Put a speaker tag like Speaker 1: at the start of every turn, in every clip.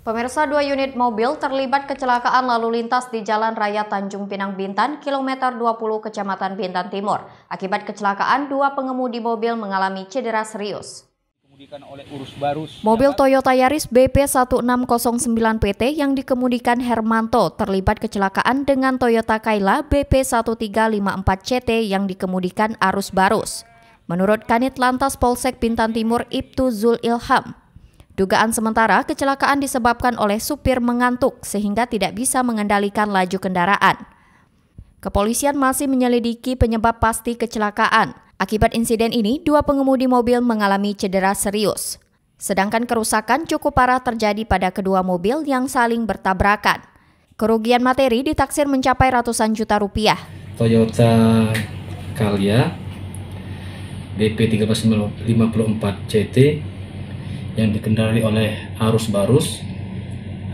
Speaker 1: Pemirsa dua unit mobil terlibat kecelakaan lalu lintas di Jalan Raya Tanjung Pinang Bintan, kilometer 20 Kecamatan Bintan Timur. Akibat kecelakaan, dua pengemudi mobil mengalami cedera serius. Mobil Toyota Yaris BP1609 PT yang dikemudikan Hermanto terlibat kecelakaan dengan Toyota Kaila BP1354CT yang dikemudikan Arus Barus. Menurut Kanit Lantas Polsek Bintan Timur Ibtu Zul Ilham, Dugaan sementara, kecelakaan disebabkan oleh supir mengantuk sehingga tidak bisa mengendalikan laju kendaraan. Kepolisian masih menyelidiki penyebab pasti kecelakaan. Akibat insiden ini, dua pengemudi mobil mengalami cedera serius. Sedangkan kerusakan cukup parah terjadi pada kedua mobil yang saling bertabrakan. Kerugian materi ditaksir mencapai ratusan juta rupiah.
Speaker 2: Toyota Calya DP 1354 CT yang dikendarai oleh arus barus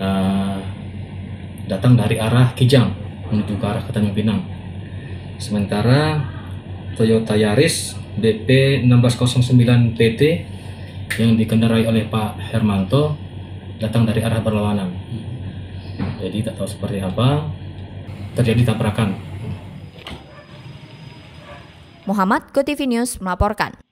Speaker 2: uh, datang dari arah Kijang menuju ke arah Tanjung Pinang. Sementara Toyota Yaris DP 1609 PT yang dikendarai oleh Pak Hermanto datang dari arah berlawanan. Jadi tak tahu seperti apa terjadi tabrakan.
Speaker 1: Muhammad Kotivinius News melaporkan.